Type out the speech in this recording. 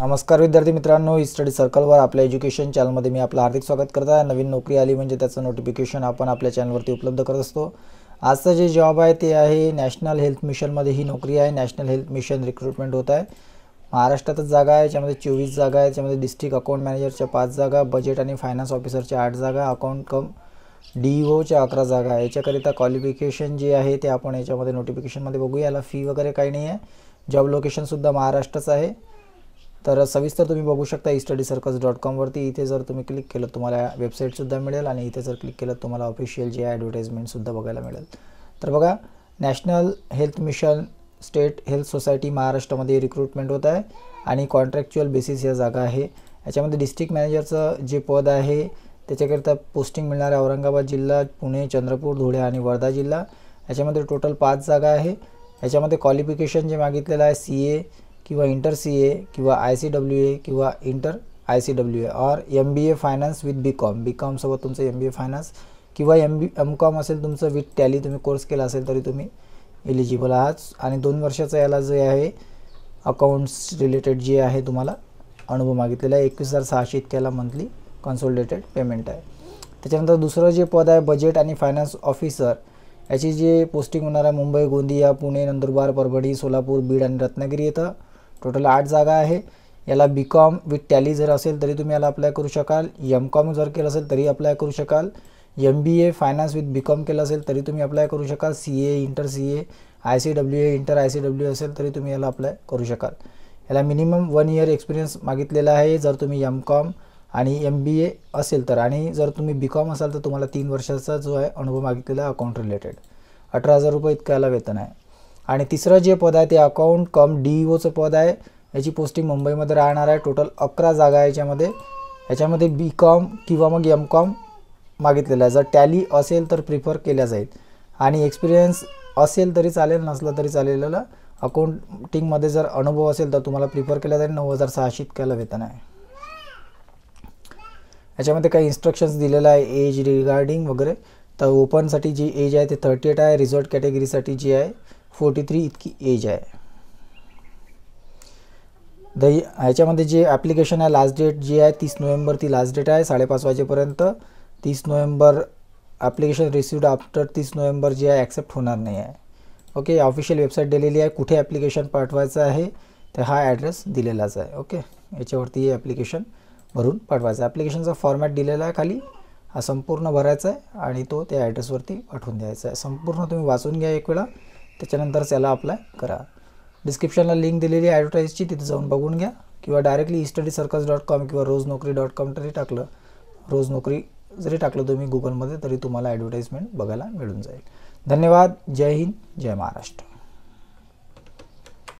नमस्कार विद्यार्थी मित्रांनो स्टडी सर्कलवर आपल्या एज्युकेशन चॅनलमध्ये मी आपलं हार्दिक स्वागत करत आहे नवीन नोकरी आली म्हणजे त्याचं नोटिफिकेशन आपण आपल्या चॅनलवरती उपलब्ध करत असतो आजचं जे जॉब आहे ते आहे नॅशनल हेल्थ मिशनमध्ये ही नोकरी आहे नॅशनल हेल्थ मिशन रिक्रुटमेंट होत आहे महाराष्ट्रातच जागा आहे याच्यामध्ये चोवीस जागा आहे याच्यामध्ये डिस्ट्रिक्ट अकाउंट मॅनेजरच्या पाच जागा बजेट आणि फायनान्स ऑफिसरच्या आठ जागा अकाउंट कम डी ओच्या अकरा जागा आहे याच्याकरिता क्वालिफिकेशन जे आहे ते आपण याच्यामध्ये नोटिफिकेशनमध्ये बघू याला फी वगैरे काही नाही आहे जॉब लोकेशनसुद्धा महाराष्ट्रच आहे तर सविस्तर तुम्ही बघू शकता ई स्टडी सर्कस डॉट कॉमवरती इथे जर तुम्ही क्लिक केलं तुम्हाला वेबसाईटसुद्धा मिळेल आणि इथे जर क्लिक केलं तुम्हाला ऑफिशियल जे ॲडव्हर्टाईजमेंटसुद्धा बघायला मिळेल तर बघा national health mission state health society महाराष्ट्रामध्ये रिक्रुटमेंट होत आहे आणि कॉन्ट्रॅक्च्युअल बेसिस या जागा आहे याच्यामध्ये डिस्ट्रिक्ट मॅनेजरचं जे पद आहे त्याच्याकरिता पोस्टिंग मिळणार आहे औरंगाबाद जिल्हा पुणे चंद्रपूर धुळे आणि वर्धा जिल्हा याच्यामध्ये टोटल पाच जागा आहे याच्यामध्ये क्वालिफिकेशन जे मागितलेलं आहे सी ए किंवा इंटर सी ए किंवा आय सी डब्ल्यू ए किंवा inter I C W A और M B A finance with B com B कॉमसोबत तुमचं एम बी ए फायनान्स किंवा एम बी एम कॉम असेल तुमचं विथ टॅली तुम्ही कोर्स केला असेल तरी तुम्ही एलिजिबल आहात आणि दोन वर्षाचं याला जे आहे अकाउंट्स रिलेटेड जे आहे तुम्हाला अनुभव मागितलेला आहे एकवीस हजार सहाशे इतक्याला मंथली कन्सोलिडेटेड पेमेंट आहे त्याच्यानंतर दुसरं जे पद आहे बजेट आणि फायनान्स ऑफिसर याची जे पोस्टिंग होणार आहे मुंबई गोंदिया पुणे नंदुरबार परभणी सोलापूर बीड आणि रत्नागिरी येतं टोटल आठ जागा आहे याला बी कॉम विथ टॅली जर असेल तरी तुम्ही याला अप्लाय करू शकाल एम कॉम जर केलं असेल तरी अप्लाय करू शकाल M B A finance with B com केलं असेल तरी तुम्ही अप्लाय करू शकाल C A inter C A I C W A inter I C W असेल तरी तुम्ही याला अप्लाय करू शकाल याला मिनिमम वन इयर एक्सपिरियन्स मागितलेला आहे जर तुम्ही एम कॉम आणि एम बी ए असेल तर आणि जर तुम्ही बी कॉम असाल तर तुम्हाला तीन वर्षाचा जो आहे अनुभव मागितलेला आहे अकाउंट रिलेटेड अठरा हजार रुपये इतक्याला वेतन आहे आणि तिसरं जे पद आहे ते अकाउंट कम डी ओचं पद आहे याची पोस्टिंग मुंबईमध्ये राहणार आहे टोटल अकरा जागा आहे याच्यामध्ये याच्यामध्ये बी कॉम किंवा मग एम कॉम मागितलेलं आहे जर टॅली असेल तर प्रिफर केल्या जाईल आणि एक्सपिरियन्स असेल तरी चालेल नसला तरी चालेल अकाउंटिंगमध्ये जर अनुभव असेल तर तुम्हाला प्रिफर केला जाईल नऊ हजार सहाशे इतक्याला वेतन आहे याच्यामध्ये काही इन्स्ट्रक्शन्स दिलेलं आहे एज रिगार्डिंग वगैरे तर ओपनसाठी जी एज आहे ते थर्टी एट आहे रिझॉर्ट कॅटेगरीसाठी जी आहे फोर्टी थ्री इतकी एज आहे द ह्याच्यामध्ये जे ॲप्लिकेशन आहे लास्ट डेट जी आहे तीस नोव्हेंबर ती लास्ट डेट आहे साडेपाच वाजेपर्यंत तीस नोव्हेंबर ॲप्लिकेशन रिसिवड आफ्टर तीस नोव्हेंबर जी आहे ॲक्सेप्ट होणार नाही आहे ओके ऑफिशियल वेबसाईट दिलेली आहे कुठे ॲप्लिकेशन पाठवायचं आहे तर हा ॲड्रेस दिलेलाच आहे ओके याच्यावरती हे ॲप्लिकेशन भरून पाठवायचं ॲप्लिकेशनचा फॉर्मॅट दिलेला आहे खाली हा संपूर्ण भरायचा आहे आणि तो त्या ॲड्रेसवरती पाठवून द्यायचा आहे संपूर्ण तुम्ही वाचून घ्या एक वेळा त्याच्यानंतरच त्याला अप्लाय करा डिस्क्रिप्शनला लिंक दिलेली ॲडव्हर्टाईजची तिथे जाऊन बघून घ्या किंवा directly study circus dot com किंवा रोज नोकरी डॉट कॉम तरी टाकलं रोज नोकरी जरी टाकलं तुम्ही गुगलमध्ये तरी तुम्हाला ॲडव्हर्टाईजमेंट बघायला मिळून जाईल धन्यवाद जय हिंद जय महाराष्ट्र